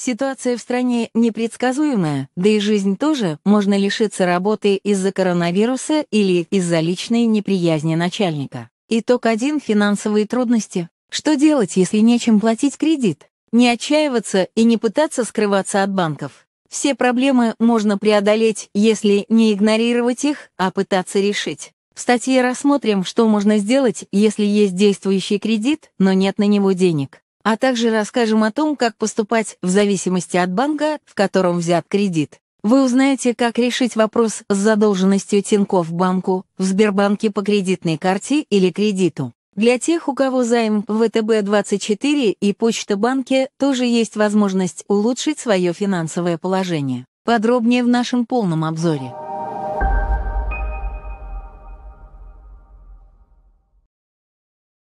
Ситуация в стране непредсказуемая, да и жизнь тоже можно лишиться работы из-за коронавируса или из-за личной неприязни начальника. Итог один – финансовые трудности. Что делать, если нечем платить кредит? Не отчаиваться и не пытаться скрываться от банков. Все проблемы можно преодолеть, если не игнорировать их, а пытаться решить. В статье рассмотрим, что можно сделать, если есть действующий кредит, но нет на него денег а также расскажем о том, как поступать в зависимости от банка, в котором взят кредит. Вы узнаете, как решить вопрос с задолженностью Тинькофф банку в Сбербанке по кредитной карте или кредиту. Для тех, у кого займ ВТБ-24 и Почта банке, тоже есть возможность улучшить свое финансовое положение. Подробнее в нашем полном обзоре.